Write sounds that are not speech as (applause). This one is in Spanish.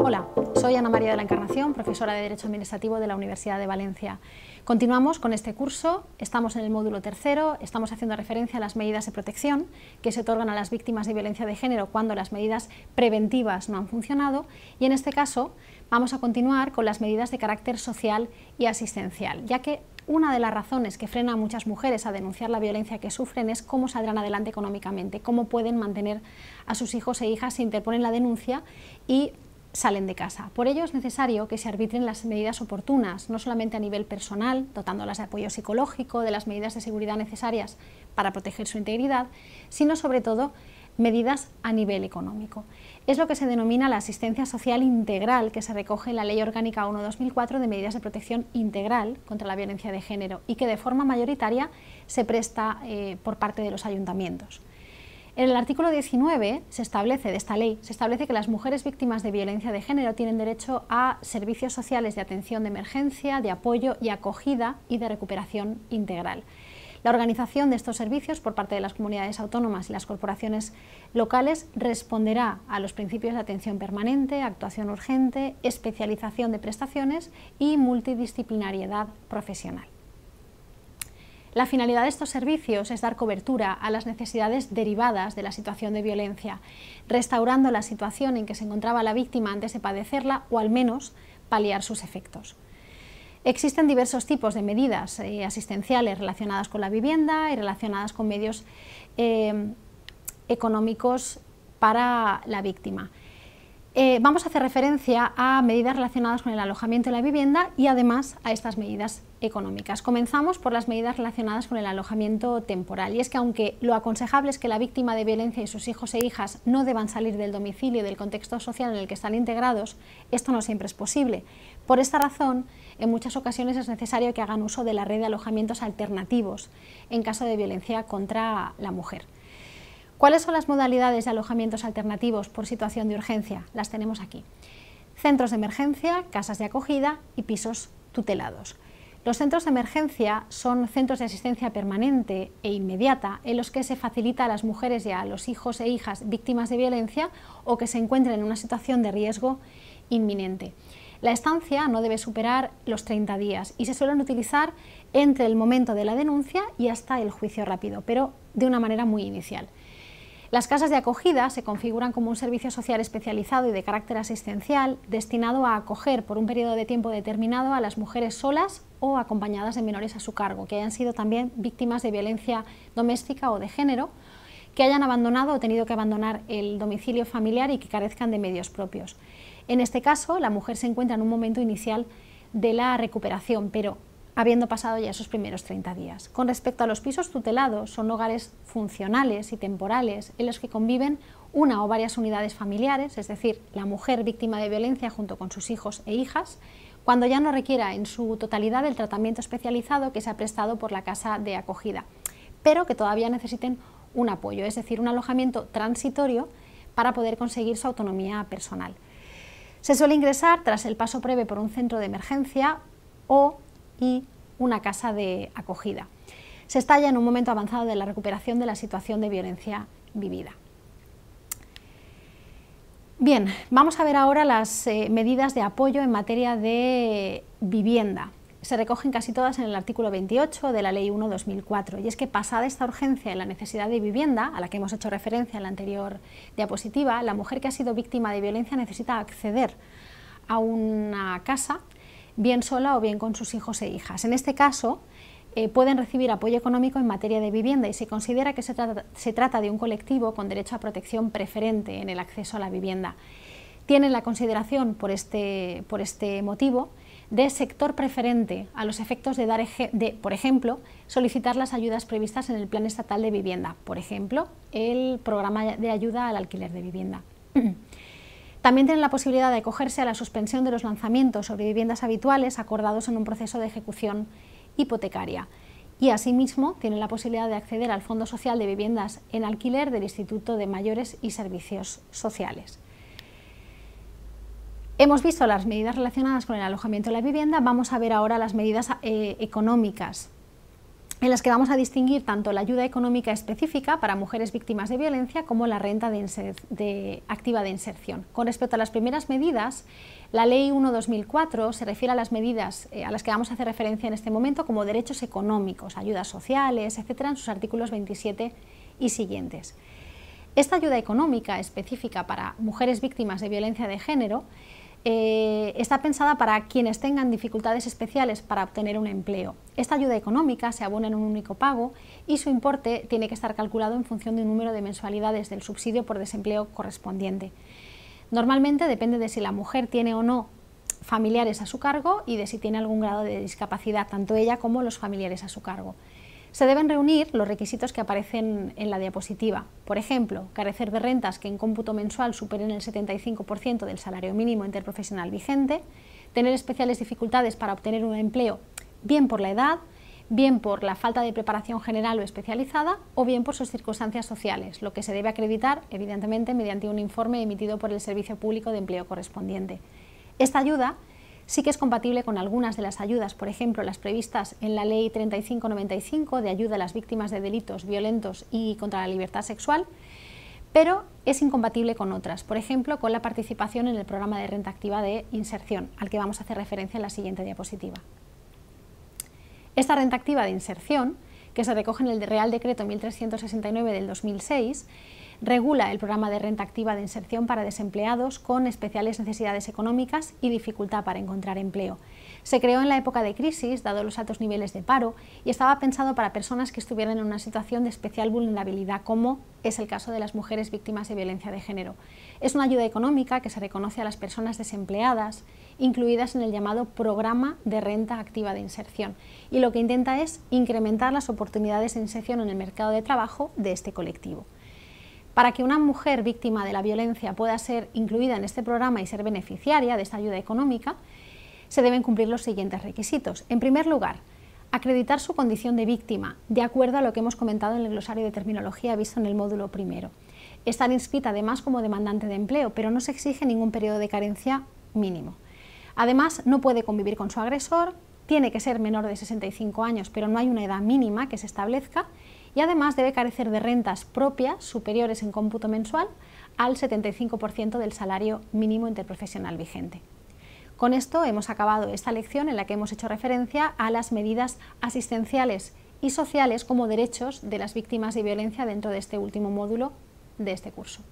Hola, soy Ana María de la Encarnación, profesora de Derecho Administrativo de la Universidad de Valencia. Continuamos con este curso, estamos en el módulo tercero, estamos haciendo referencia a las medidas de protección que se otorgan a las víctimas de violencia de género cuando las medidas preventivas no han funcionado y en este caso vamos a continuar con las medidas de carácter social y asistencial, ya que una de las razones que frena a muchas mujeres a denunciar la violencia que sufren es cómo saldrán adelante económicamente, cómo pueden mantener a sus hijos e hijas si interponen la denuncia y salen de casa. Por ello es necesario que se arbitren las medidas oportunas, no solamente a nivel personal, dotándolas de apoyo psicológico, de las medidas de seguridad necesarias para proteger su integridad, sino sobre todo medidas a nivel económico. Es lo que se denomina la asistencia social integral que se recoge en la Ley Orgánica 1-2004 de Medidas de Protección Integral contra la Violencia de Género y que de forma mayoritaria se presta eh, por parte de los ayuntamientos. En el artículo 19 se establece de esta ley, se establece que las mujeres víctimas de violencia de género tienen derecho a servicios sociales de atención de emergencia, de apoyo y acogida y de recuperación integral. La organización de estos servicios por parte de las comunidades autónomas y las corporaciones locales responderá a los principios de atención permanente, actuación urgente, especialización de prestaciones y multidisciplinariedad profesional. La finalidad de estos servicios es dar cobertura a las necesidades derivadas de la situación de violencia, restaurando la situación en que se encontraba la víctima antes de padecerla o al menos paliar sus efectos. Existen diversos tipos de medidas eh, asistenciales relacionadas con la vivienda y relacionadas con medios eh, económicos para la víctima. Eh, vamos a hacer referencia a medidas relacionadas con el alojamiento y la vivienda y además a estas medidas económicas. Comenzamos por las medidas relacionadas con el alojamiento temporal. Y es que aunque lo aconsejable es que la víctima de violencia y sus hijos e hijas no deban salir del domicilio y del contexto social en el que están integrados, esto no siempre es posible. Por esta razón, en muchas ocasiones es necesario que hagan uso de la red de alojamientos alternativos en caso de violencia contra la mujer. ¿Cuáles son las modalidades de alojamientos alternativos por situación de urgencia? Las tenemos aquí. Centros de emergencia, casas de acogida y pisos tutelados. Los centros de emergencia son centros de asistencia permanente e inmediata en los que se facilita a las mujeres y a los hijos e hijas víctimas de violencia o que se encuentren en una situación de riesgo inminente. La estancia no debe superar los 30 días y se suelen utilizar entre el momento de la denuncia y hasta el juicio rápido, pero de una manera muy inicial. Las casas de acogida se configuran como un servicio social especializado y de carácter asistencial destinado a acoger por un periodo de tiempo determinado a las mujeres solas o acompañadas de menores a su cargo, que hayan sido también víctimas de violencia doméstica o de género, que hayan abandonado o tenido que abandonar el domicilio familiar y que carezcan de medios propios. En este caso, la mujer se encuentra en un momento inicial de la recuperación, pero habiendo pasado ya esos primeros 30 días. Con respecto a los pisos tutelados, son hogares funcionales y temporales en los que conviven una o varias unidades familiares, es decir, la mujer víctima de violencia junto con sus hijos e hijas, cuando ya no requiera en su totalidad el tratamiento especializado que se ha prestado por la casa de acogida, pero que todavía necesiten un apoyo, es decir, un alojamiento transitorio para poder conseguir su autonomía personal. Se suele ingresar tras el paso breve por un centro de emergencia o y una casa de acogida. Se estalla en un momento avanzado de la recuperación de la situación de violencia vivida. Bien, vamos a ver ahora las eh, medidas de apoyo en materia de vivienda. Se recogen casi todas en el artículo 28 de la Ley 1-2004 y es que pasada esta urgencia en la necesidad de vivienda, a la que hemos hecho referencia en la anterior diapositiva, la mujer que ha sido víctima de violencia necesita acceder a una casa bien sola o bien con sus hijos e hijas. En este caso, eh, pueden recibir apoyo económico en materia de vivienda y se considera que se trata, de un colectivo con derecho a protección preferente en el acceso a la vivienda. Tienen la consideración, por este, por este motivo, de sector preferente a los efectos de dar, de, por ejemplo, solicitar las ayudas previstas en el Plan Estatal de Vivienda, por ejemplo, el programa de ayuda al alquiler de vivienda. (clears throat) También tienen la posibilidad de acogerse a la suspensión de los lanzamientos sobre viviendas habituales acordados en un proceso de ejecución hipotecaria. Y asimismo tienen la posibilidad de acceder al Fondo Social de Viviendas en Alquiler del Instituto de Mayores y Servicios Sociales. Hemos visto las medidas relacionadas con el alojamiento de la vivienda, vamos a ver ahora las medidas eh, económicas en las que vamos a distinguir tanto la ayuda económica específica para mujeres víctimas de violencia como la renta activa de inserción. Con respecto a las primeras medidas, la Ley 1 se refiere a las medidas eh, a las que vamos a hacer referencia en este momento como derechos económicos, ayudas sociales, etcétera, en sus artículos 27 y siguientes. Esta ayuda económica específica para mujeres víctimas de violencia de género eh, está pensada para quienes tengan dificultades especiales para obtener un empleo. Esta ayuda económica se abona en un único pago y su importe tiene que estar calculado en función de un número de mensualidades del subsidio por desempleo correspondiente. Normalmente depende de si la mujer tiene o no familiares a su cargo y de si tiene algún grado de discapacidad, tanto ella como los familiares a su cargo se deben reunir los requisitos que aparecen en la diapositiva. Por ejemplo, carecer de rentas que en cómputo mensual superen el 75% del salario mínimo interprofesional vigente, tener especiales dificultades para obtener un empleo, bien por la edad, bien por la falta de preparación general o especializada o bien por sus circunstancias sociales, lo que se debe acreditar, evidentemente, mediante un informe emitido por el Servicio Público de Empleo correspondiente. Esta ayuda sí que es compatible con algunas de las ayudas, por ejemplo, las previstas en la Ley 3595 de ayuda a las víctimas de delitos violentos y contra la libertad sexual, pero es incompatible con otras, por ejemplo, con la participación en el programa de renta activa de inserción, al que vamos a hacer referencia en la siguiente diapositiva. Esta renta activa de inserción, que se recoge en el Real Decreto 1369 del 2006, regula el programa de renta activa de inserción para desempleados con especiales necesidades económicas y dificultad para encontrar empleo. Se creó en la época de crisis, dado los altos niveles de paro, y estaba pensado para personas que estuvieran en una situación de especial vulnerabilidad, como es el caso de las mujeres víctimas de violencia de género. Es una ayuda económica que se reconoce a las personas desempleadas, incluidas en el llamado Programa de Renta Activa de Inserción, y lo que intenta es incrementar las oportunidades de inserción en el mercado de trabajo de este colectivo. Para que una mujer víctima de la violencia pueda ser incluida en este programa y ser beneficiaria de esta ayuda económica, se deben cumplir los siguientes requisitos. En primer lugar, acreditar su condición de víctima, de acuerdo a lo que hemos comentado en el glosario de terminología visto en el módulo primero. Estar inscrita además como demandante de empleo, pero no se exige ningún periodo de carencia mínimo. Además, no puede convivir con su agresor, tiene que ser menor de 65 años, pero no hay una edad mínima que se establezca y además debe carecer de rentas propias superiores en cómputo mensual al 75% del salario mínimo interprofesional vigente. Con esto hemos acabado esta lección en la que hemos hecho referencia a las medidas asistenciales y sociales como derechos de las víctimas de violencia dentro de este último módulo de este curso.